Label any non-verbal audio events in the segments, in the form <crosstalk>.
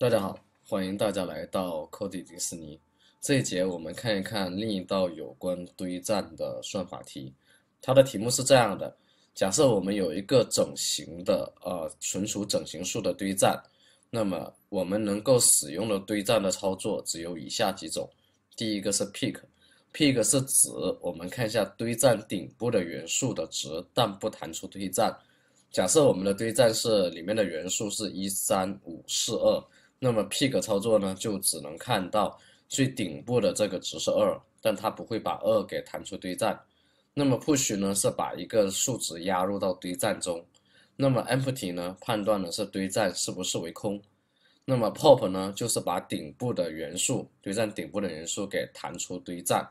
大家好，欢迎大家来到科迪迪士尼。这一节我们看一看另一道有关堆栈的算法题。它的题目是这样的：假设我们有一个整形的呃存储整形数的堆栈，那么我们能够使用的堆栈的操作只有以下几种。第一个是 p i c k p i c k 是指我们看一下堆栈顶部的元素的值，但不弹出堆栈。假设我们的堆栈是里面的元素是一三五四二。那么 p i c k 操作呢，就只能看到最顶部的这个值是二，但它不会把二给弹出堆栈。那么 push 呢，是把一个数值压入到堆栈中。那么 empty 呢，判断的是堆栈是不是为空。那么 pop 呢，就是把顶部的元素，堆栈顶部的元素给弹出堆栈。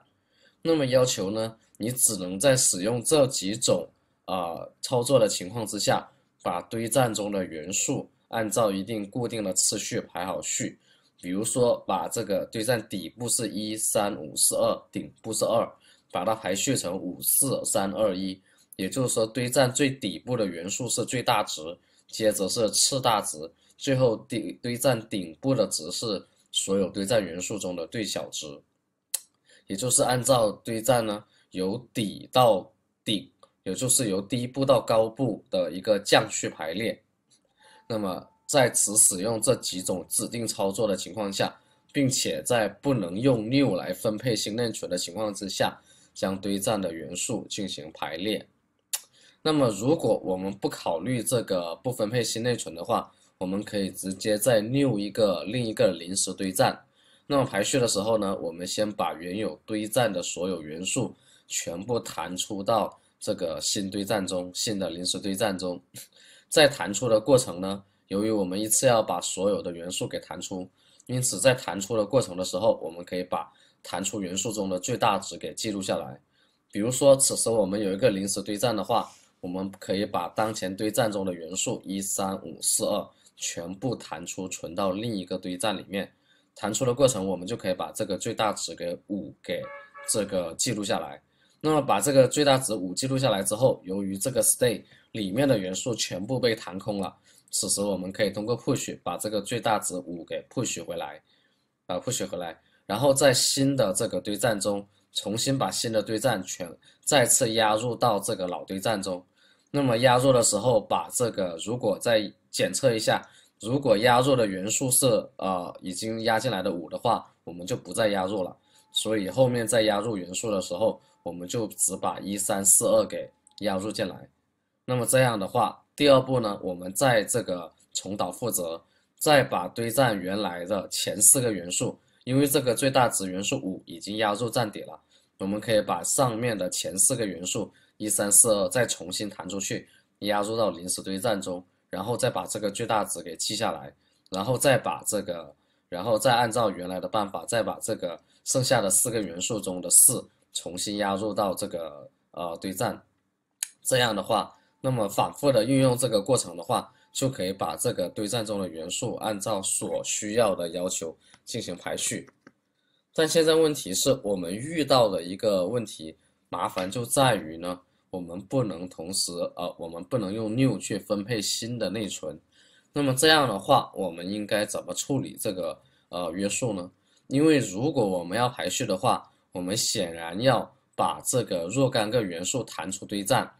那么要求呢，你只能在使用这几种啊操作的情况之下，把堆栈中的元素。按照一定固定的次序排好序，比如说把这个堆栈底部是一三五四二，顶部是二，把它排序成五四三二一，也就是说堆栈最底部的元素是最大值，接着是次大值，最后底堆栈顶部的值是所有堆栈元素中的最小值，也就是按照堆栈呢由底到顶，也就是由低部到高部的一个降序排列。那么，在只使用这几种指定操作的情况下，并且在不能用 new 来分配新内存的情况之下，将堆栈的元素进行排列。那么，如果我们不考虑这个不分配新内存的话，我们可以直接在 new 一个另一个临时堆栈。那么，排序的时候呢，我们先把原有堆栈的所有元素全部弹出到这个新堆栈中，新的临时堆栈中。在弹出的过程呢，由于我们一次要把所有的元素给弹出，因此在弹出的过程的时候，我们可以把弹出元素中的最大值给记录下来。比如说，此时我们有一个临时堆栈的话，我们可以把当前堆栈中的元素一三五四二全部弹出，存到另一个堆栈里面。弹出的过程，我们就可以把这个最大值给五给这个记录下来。那么把这个最大值五记录下来之后，由于这个 stay。里面的元素全部被弹空了。此时我们可以通过 push 把这个最大值五给 push 回来，啊 push 回来，然后在新的这个堆栈中重新把新的堆栈全再次压入到这个老堆栈中。那么压入的时候，把这个如果再检测一下，如果压入的元素是呃已经压进来的五的话，我们就不再压入了。所以后面再压入元素的时候，我们就只把一三四二给压入进来。那么这样的话，第二步呢，我们在这个重蹈覆辙，再把堆栈原来的前四个元素，因为这个最大值元素五已经压入栈底了，我们可以把上面的前四个元素一三四二再重新弹出去，压入到临时堆栈中，然后再把这个最大值给记下来，然后再把这个，然后再按照原来的办法，再把这个剩下的四个元素中的四重新压入到这个呃堆栈，这样的话。那么反复的运用这个过程的话，就可以把这个堆栈中的元素按照所需要的要求进行排序。但现在问题是我们遇到的一个问题，麻烦就在于呢，我们不能同时，呃，我们不能用 new 去分配新的内存。那么这样的话，我们应该怎么处理这个呃约束呢？因为如果我们要排序的话，我们显然要把这个若干个元素弹出堆栈。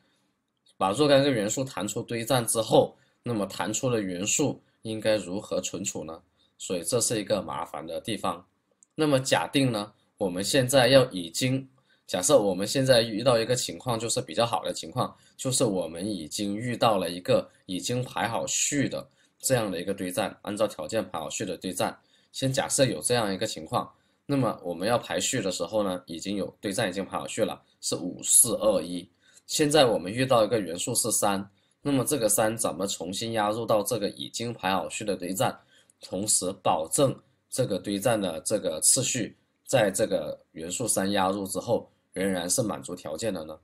把若干个元素弹出堆栈之后，那么弹出的元素应该如何存储呢？所以这是一个麻烦的地方。那么假定呢，我们现在要已经假设我们现在遇到一个情况，就是比较好的情况，就是我们已经遇到了一个已经排好序的这样的一个堆栈，按照条件排好序的堆栈。先假设有这样一个情况，那么我们要排序的时候呢，已经有堆栈已经排好序了，是五四二一。现在我们遇到一个元素是三，那么这个三怎么重新压入到这个已经排好序的堆栈，同时保证这个堆栈的这个次序在这个元素三压入之后仍然是满足条件的呢？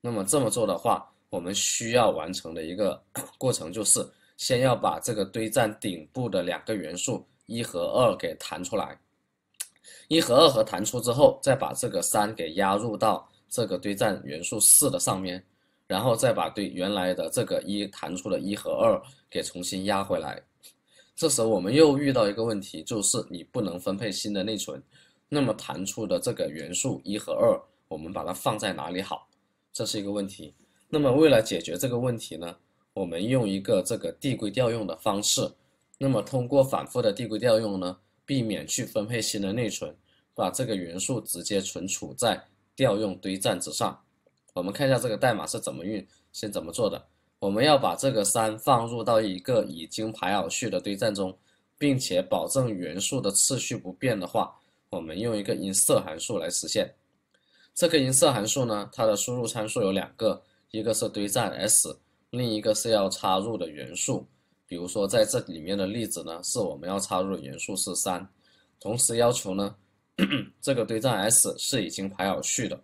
那么这么做的话，我们需要完成的一个 <coughs> 过程就是先要把这个堆栈顶部的两个元素一和二给弹出来，一和二和弹出之后，再把这个三给压入到。这个堆栈元素四的上面，然后再把对原来的这个一弹出的一和二给重新压回来。这时候我们又遇到一个问题，就是你不能分配新的内存。那么弹出的这个元素一和二，我们把它放在哪里好？这是一个问题。那么为了解决这个问题呢，我们用一个这个递归调用的方式。那么通过反复的递归调用呢，避免去分配新的内存，把这个元素直接存储在。调用堆栈之上，我们看一下这个代码是怎么运，先怎么做的。我们要把这个三放入到一个已经排好序的堆栈中，并且保证元素的次序不变的话，我们用一个 r 色函数来实现。这个 r 色函数呢，它的输入参数有两个，一个是堆栈 s，另一个是要插入的元素。比如说在这里面的例子呢，是我们要插入的元素是三，同时要求呢。<clears throat> 这个堆栈 S 是已经排好序的。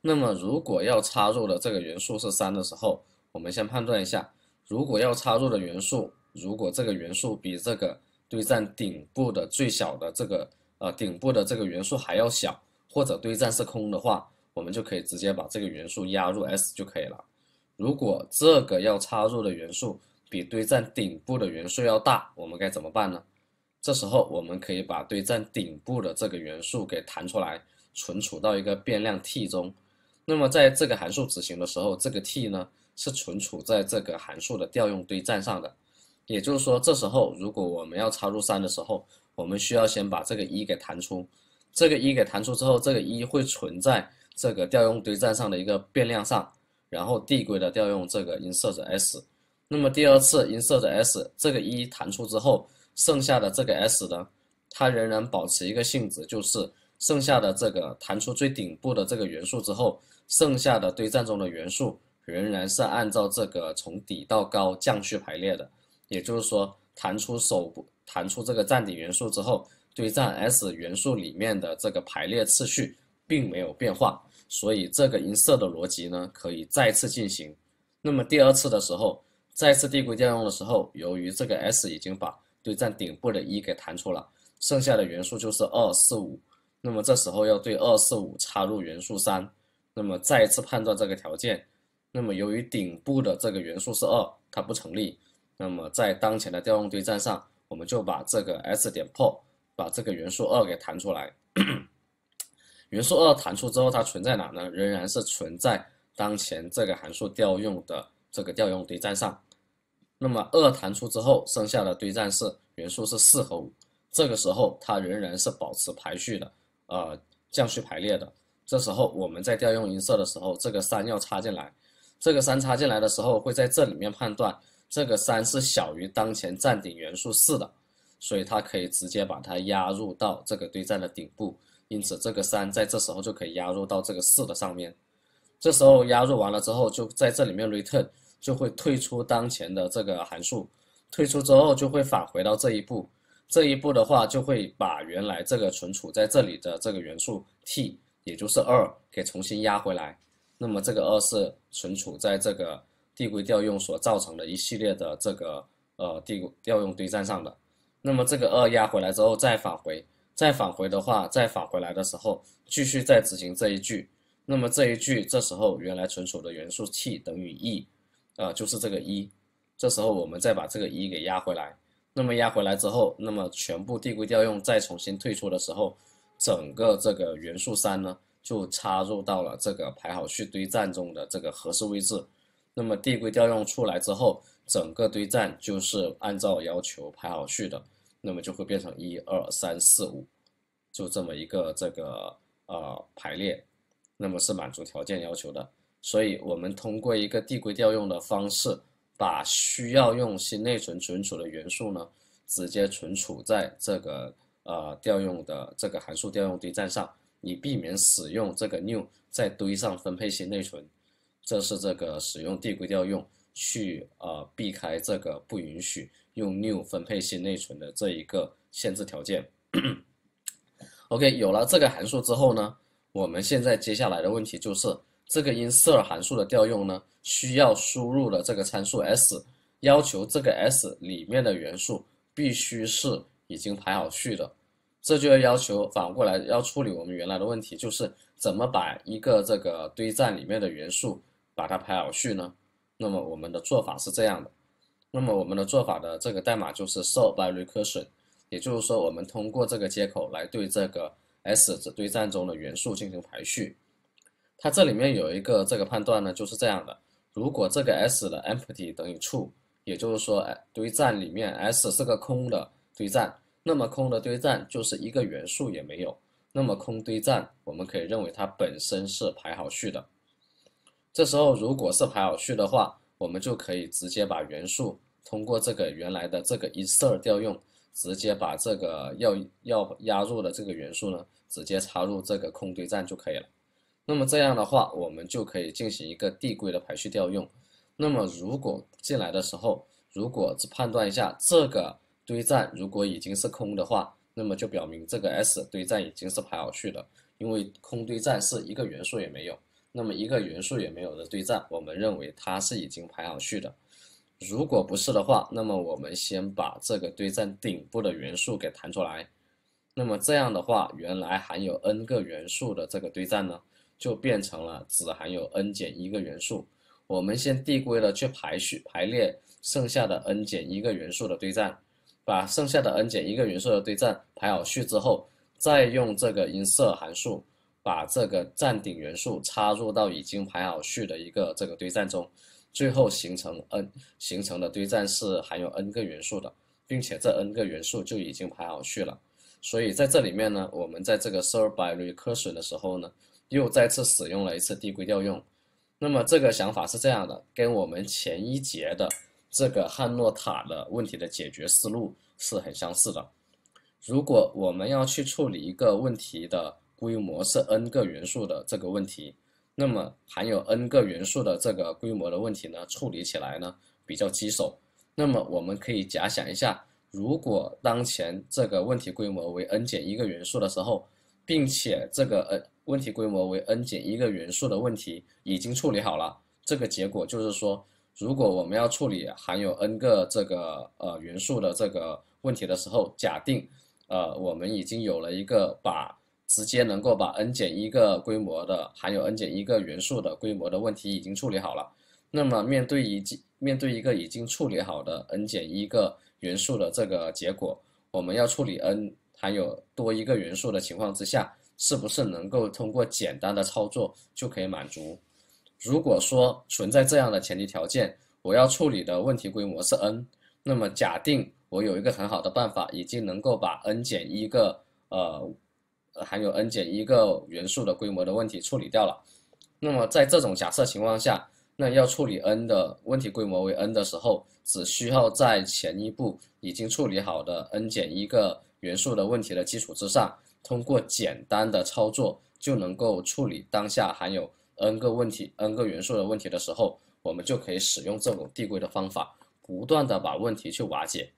那么，如果要插入的这个元素是三的时候，我们先判断一下，如果要插入的元素，如果这个元素比这个堆栈顶部的最小的这个呃顶部的这个元素还要小，或者堆栈是空的话，我们就可以直接把这个元素压入 S 就可以了。如果这个要插入的元素比堆栈顶部的元素要大，我们该怎么办呢？这时候，我们可以把堆栈顶部的这个元素给弹出来，存储到一个变量 t 中。那么，在这个函数执行的时候，这个 t 呢是存储在这个函数的调用堆栈上的。也就是说，这时候如果我们要插入三的时候，我们需要先把这个一给弹出。这个一给弹出之后，这个一会存在这个调用堆栈上的一个变量上，然后递归的调用这个 insert s。那么第二次 insert s 这个一弹出之后。剩下的这个 S 呢，它仍然保持一个性质，就是剩下的这个弹出最顶部的这个元素之后，剩下的堆栈中的元素仍然是按照这个从底到高降序排列的。也就是说，弹出首弹出这个栈顶元素之后，堆栈 S 元素里面的这个排列次序并没有变化。所以这个音色的逻辑呢，可以再次进行。那么第二次的时候，再次递归调用的时候，由于这个 S 已经把堆栈顶部的一给弹出了，剩下的元素就是2、4、5。那么这时候要对2、4、5插入元素3，那么再一次判断这个条件，那么由于顶部的这个元素是2，它不成立。那么在当前的调用堆栈上，我们就把这个 s 点破，把这个元素2给弹出来。<coughs> 元素2弹出之后，它存在哪呢？仍然是存在当前这个函数调用的这个调用堆栈上。那么二弹出之后，剩下的堆栈是元素是四和五，这个时候它仍然是保持排序的，呃，降序排列的。这时候我们在调用银色的时候，这个三要插进来，这个三插进来的时候会在这里面判断，这个三是小于当前栈顶元素四的，所以它可以直接把它压入到这个堆栈的顶部，因此这个三在这时候就可以压入到这个四的上面。这时候压入完了之后，就在这里面 return。就会退出当前的这个函数，退出之后就会返回到这一步，这一步的话就会把原来这个存储在这里的这个元素 t，也就是二，给重新压回来。那么这个二是存储在这个递归调用所造成的一系列的这个呃递归调用堆栈上的。那么这个二压回来之后再返回，再返回的话再返回来的时候，继续再执行这一句。那么这一句这时候原来存储的元素 t 等于 e。呃，就是这个一，这时候我们再把这个一给压回来，那么压回来之后，那么全部递归调用再重新退出的时候，整个这个元素三呢就插入到了这个排好序堆栈中的这个合适位置，那么递归调用出来之后，整个堆栈就是按照要求排好序的，那么就会变成一二三四五，就这么一个这个呃排列，那么是满足条件要求的。所以，我们通过一个递归调用的方式，把需要用新内存存储的元素呢，直接存储在这个呃调用的这个函数调用堆栈上，以避免使用这个 new 在堆上分配新内存。这是这个使用递归调用去呃避开这个不允许用 new 分配新内存的这一个限制条件。OK，有了这个函数之后呢，我们现在接下来的问题就是。这个 inser 函数的调用呢，需要输入的这个参数 s，要求这个 s 里面的元素必须是已经排好序的，这就要要求反过来要处理我们原来的问题，就是怎么把一个这个堆栈里面的元素把它排好序呢？那么我们的做法是这样的，那么我们的做法的这个代码就是 s o by recursion，也就是说我们通过这个接口来对这个 s 堆栈中的元素进行排序。它这里面有一个这个判断呢，就是这样的：如果这个 s 的 empty 等于 true，也就是说堆栈里面 s 是个空的堆栈，那么空的堆栈就是一个元素也没有。那么空堆栈我们可以认为它本身是排好序的。这时候如果是排好序的话，我们就可以直接把元素通过这个原来的这个 insert 调用，直接把这个要要压入的这个元素呢，直接插入这个空堆栈就可以了。那么这样的话，我们就可以进行一个递归的排序调用。那么如果进来的时候，如果判断一下这个堆栈如果已经是空的话，那么就表明这个 s 堆栈已经是排好序的，因为空堆栈是一个元素也没有。那么一个元素也没有的堆栈，我们认为它是已经排好序的。如果不是的话，那么我们先把这个堆栈顶部的元素给弹出来。那么这样的话，原来含有 n 个元素的这个堆栈呢？就变成了只含有 n 减一个元素。我们先递归的去排序排列剩下的 n 减一个元素的堆栈，把剩下的 n 减一个元素的堆栈排好序之后，再用这个 insert 函数把这个栈顶元素插入到已经排好序的一个这个堆栈中，最后形成 n 形成的堆栈是含有 n 个元素的，并且这 n 个元素就已经排好序了。所以在这里面呢，我们在这个 s e r c e by recursion 的时候呢。又再次使用了一次递归调用，那么这个想法是这样的，跟我们前一节的这个汉诺塔的问题的解决思路是很相似的。如果我们要去处理一个问题的规模是 n 个元素的这个问题，那么含有 n 个元素的这个规模的问题呢，处理起来呢比较棘手。那么我们可以假想一下，如果当前这个问题规模为 n 减一个元素的时候，并且这个 n 问题规模为 n 减一个元素的问题已经处理好了，这个结果就是说，如果我们要处理含有 n 个这个呃元素的这个问题的时候，假定呃我们已经有了一个把直接能够把 n 减一个规模的含有 n 减一个元素的规模的问题已经处理好了，那么面对一面对一个已经处理好的 n 减一个元素的这个结果，我们要处理 n 含有多一个元素的情况之下。是不是能够通过简单的操作就可以满足？如果说存在这样的前提条件，我要处理的问题规模是 n，那么假定我有一个很好的办法，已经能够把 n 减一个呃，含有 n 减一个元素的规模的问题处理掉了。那么在这种假设情况下，那要处理 n 的问题规模为 n 的时候，只需要在前一步已经处理好的 n 减一个元素的问题的基础之上。通过简单的操作就能够处理当下含有 n 个问题、n 个元素的问题的时候，我们就可以使用这种递归的方法，不断的把问题去瓦解。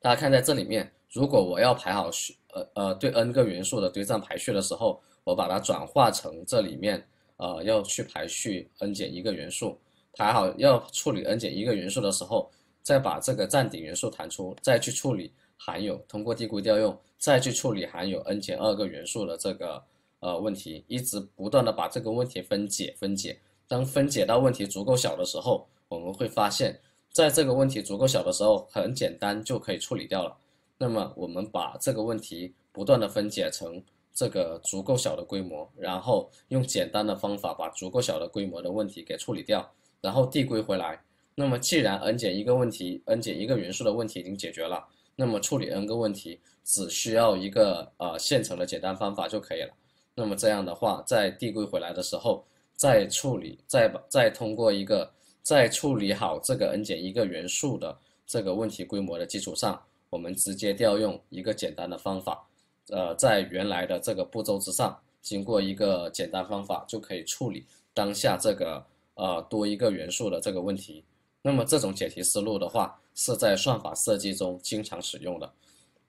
大家看在这里面，如果我要排好序，呃呃，对 n 个元素的堆栈排序的时候，我把它转化成这里面，呃，要去排序 n 减一个元素，排好要处理 n 减一个元素的时候，再把这个栈顶元素弹出，再去处理。含有通过递归调用再去处理含有 n 减二个元素的这个呃问题，一直不断的把这个问题分解分解，当分解到问题足够小的时候，我们会发现，在这个问题足够小的时候，很简单就可以处理掉了。那么我们把这个问题不断的分解成这个足够小的规模，然后用简单的方法把足够小的规模的问题给处理掉，然后递归回来。那么既然 n 减一个问题，n 减一个元素的问题已经解决了。那么处理 n 个问题只需要一个呃现成的简单方法就可以了。那么这样的话，在递归回来的时候，再处理，再把再通过一个再处理好这个 n 减一个元素的这个问题规模的基础上，我们直接调用一个简单的方法，呃，在原来的这个步骤之上，经过一个简单方法就可以处理当下这个呃多一个元素的这个问题。那么这种解题思路的话，是在算法设计中经常使用的，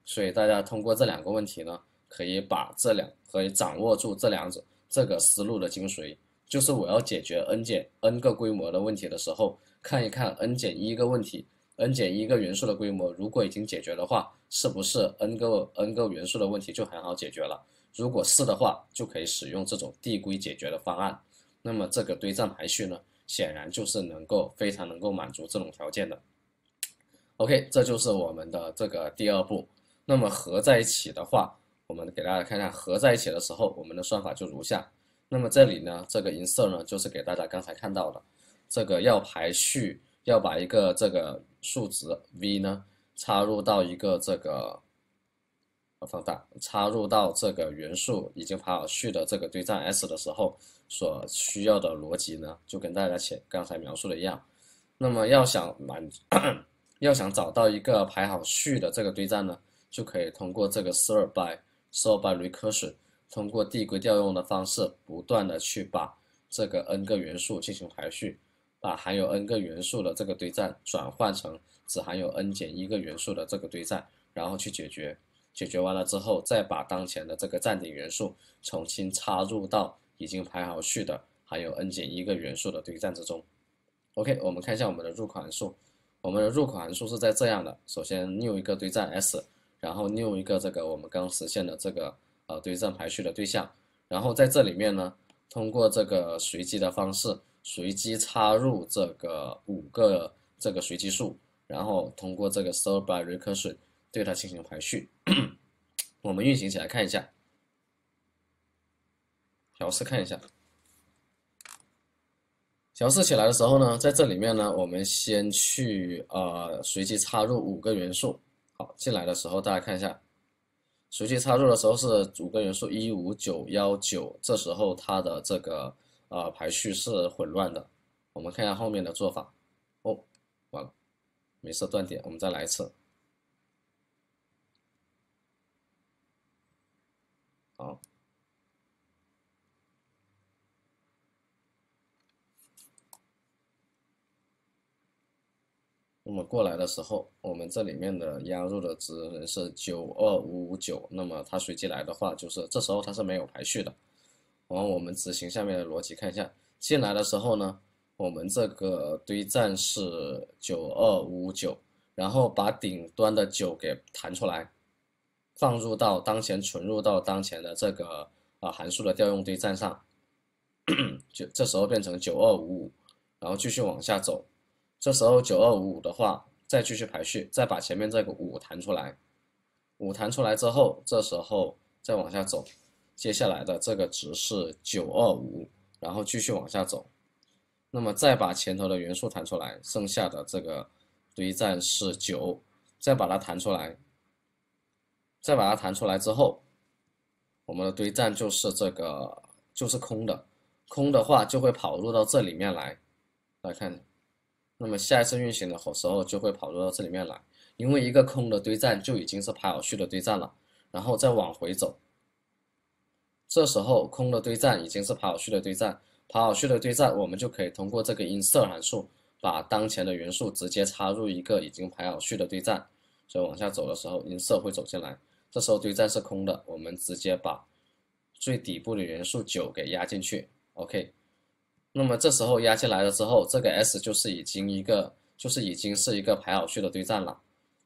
所以大家通过这两个问题呢，可以把这两可以掌握住这两者这个思路的精髓，就是我要解决 n 减 n 个规模的问题的时候，看一看 n 减一个问题，n 减一个元素的规模如果已经解决的话，是不是 n 个 n 个元素的问题就很好解决了？如果是的话，就可以使用这种递归解决的方案。那么这个堆栈排序呢？显然就是能够非常能够满足这种条件的。OK，这就是我们的这个第二步。那么合在一起的话，我们给大家看看合在一起的时候，我们的算法就如下。那么这里呢，这个银色呢，就是给大家刚才看到的，这个要排序，要把一个这个数值 v 呢插入到一个这个。放大插入到这个元素已经排好序的这个堆栈 s 的时候，所需要的逻辑呢，就跟大家前刚才描述的一样。那么要想满，<clears throat> 要想找到一个排好序的这个堆栈呢，就可以通过这个 sort by sort by r e c u r s i o n 通过递归调用的方式，不断的去把这个 n 个元素进行排序，把含有 n 个元素的这个堆栈转换成只含有 n 减一个元素的这个堆栈，然后去解决。解决完了之后，再把当前的这个占顶元素重新插入到已经排好序的还有 n 减一个元素的堆栈之中。OK，我们看一下我们的入口函数。我们的入口函数是在这样的：首先 new 一个堆栈 s，然后 new 一个这个我们刚实现的这个呃堆栈排序的对象，然后在这里面呢，通过这个随机的方式随机插入这个五个这个随机数，然后通过这个 s e r e by recursion。对它进行排序，我们运行起来看一下，调试看一下，调试起来的时候呢，在这里面呢，我们先去呃随机插入五个元素。好，进来的时候大家看一下，随机插入的时候是五个元素一五九幺九，这时候它的这个呃排序是混乱的。我们看一下后面的做法，哦，完了，没事断点，我们再来一次。好，那么过来的时候，我们这里面的压入的值是九二五五九，那么它随机来的话，就是这时候它是没有排序的。然后我们执行下面的逻辑看一下，进来的时候呢，我们这个堆栈是九二五五九，然后把顶端的九给弹出来。放入到当前存入到当前的这个啊函数的调用堆栈上，<clears throat> 就这时候变成九二五五，然后继续往下走。这时候九二五五的话，再继续排序，再把前面这个五弹出来。五弹出来之后，这时候再往下走，接下来的这个值是九二五，然后继续往下走。那么再把前头的元素弹出来，剩下的这个堆栈是九，再把它弹出来。再把它弹出来之后，我们的堆栈就是这个，就是空的。空的话就会跑入到这里面来，来看。那么下一次运行的时候就会跑入到这里面来，因为一个空的堆栈就已经是排好序的堆栈了。然后再往回走，这时候空的堆栈已经是排好序的堆栈，排好序的堆栈我们就可以通过这个 insert 函数把当前的元素直接插入一个已经排好序的堆栈，所以往下走的时候音色会走进来。这时候堆栈是空的，我们直接把最底部的元素九给压进去。OK，那么这时候压进来了之后，这个 S 就是已经一个，就是已经是一个排好序的堆栈了。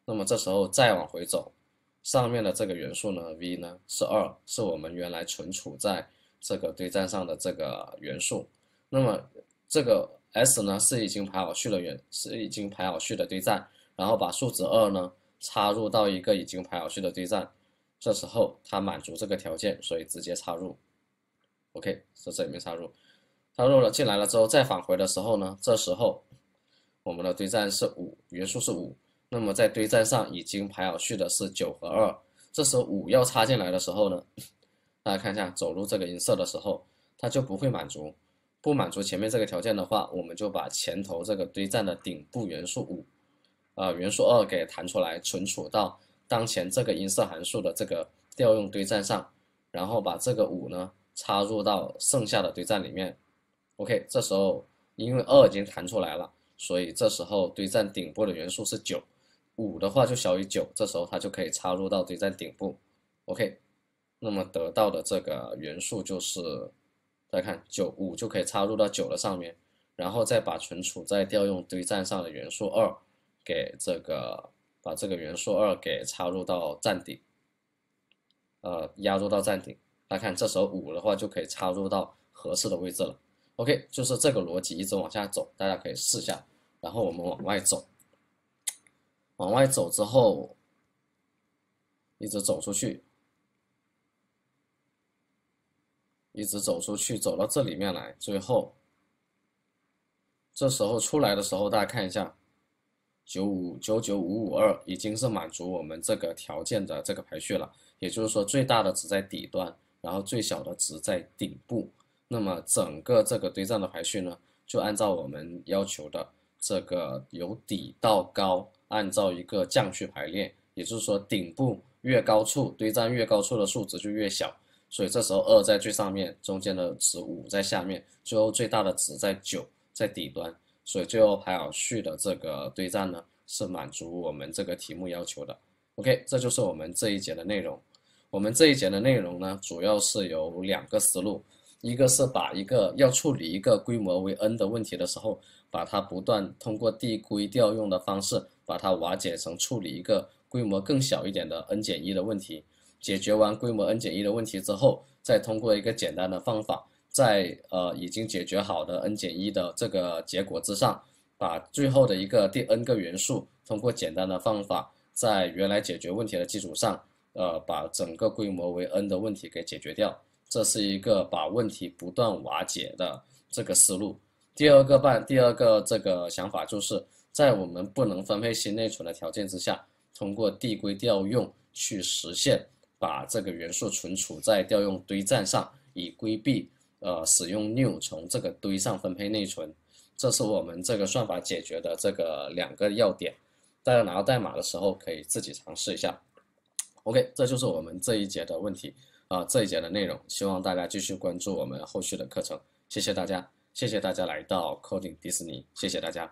那么这时候再往回走，上面的这个元素呢，v 呢是二，是我们原来存储在这个堆栈上的这个元素。那么这个 S 呢是已经排好序的元，是已经排好序的堆栈，然后把数值二呢插入到一个已经排好序的堆栈。这时候它满足这个条件，所以直接插入。OK，在这里面插入，插入了进来了之后再返回的时候呢，这时候我们的堆栈是五，元素是五。那么在堆栈上已经排好序的是九和二，这时候五要插进来的时候呢，大家看一下走入这个音色的时候，它就不会满足。不满足前面这个条件的话，我们就把前头这个堆栈的顶部元素五，啊元素二给弹出来存储到。当前这个音色函数的这个调用堆栈上，然后把这个五呢插入到剩下的堆栈里面。OK，这时候因为二已经弹出来了，所以这时候堆栈顶部的元素是九，五的话就小于九，这时候它就可以插入到堆栈顶部。OK，那么得到的这个元素就是，大家看九五就可以插入到九的上面，然后再把存储在调用堆栈上的元素二给这个。把这个元素二给插入到站顶，呃，压入到站顶。大家看，这时候五的话就可以插入到合适的位置了。OK，就是这个逻辑一直往下走，大家可以试一下。然后我们往外走，往外走之后，一直走出去，一直走出去，走到这里面来。最后，这时候出来的时候，大家看一下。九五九九五五二已经是满足我们这个条件的这个排序了，也就是说最大的值在底端，然后最小的值在顶部。那么整个这个堆栈的排序呢，就按照我们要求的这个由底到高，按照一个降序排列。也就是说顶部越高处，堆栈越高处的数值就越小。所以这时候二在最上面，中间的值五在下面，最后最大的值在九在底端。所以最后排好序的这个对战呢，是满足我们这个题目要求的。OK，这就是我们这一节的内容。我们这一节的内容呢，主要是有两个思路，一个是把一个要处理一个规模为 n 的问题的时候，把它不断通过递归调用的方式，把它瓦解成处理一个规模更小一点的 n 减一的问题。解决完规模 n 减一的问题之后，再通过一个简单的方法。在呃已经解决好的 n 减一的这个结果之上，把最后的一个第 n 个元素通过简单的方法，在原来解决问题的基础上，呃把整个规模为 n 的问题给解决掉，这是一个把问题不断瓦解的这个思路。第二个办，第二个这个想法就是在我们不能分配新内存的条件之下，通过递归调用去实现把这个元素存储在调用堆栈上，以规避。呃，使用 new 从这个堆上分配内存，这是我们这个算法解决的这个两个要点。大家拿到代码的时候可以自己尝试一下。OK，这就是我们这一节的问题啊，这一节的内容，希望大家继续关注我们后续的课程。谢谢大家，谢谢大家来到 Coding 迪士尼，谢谢大家。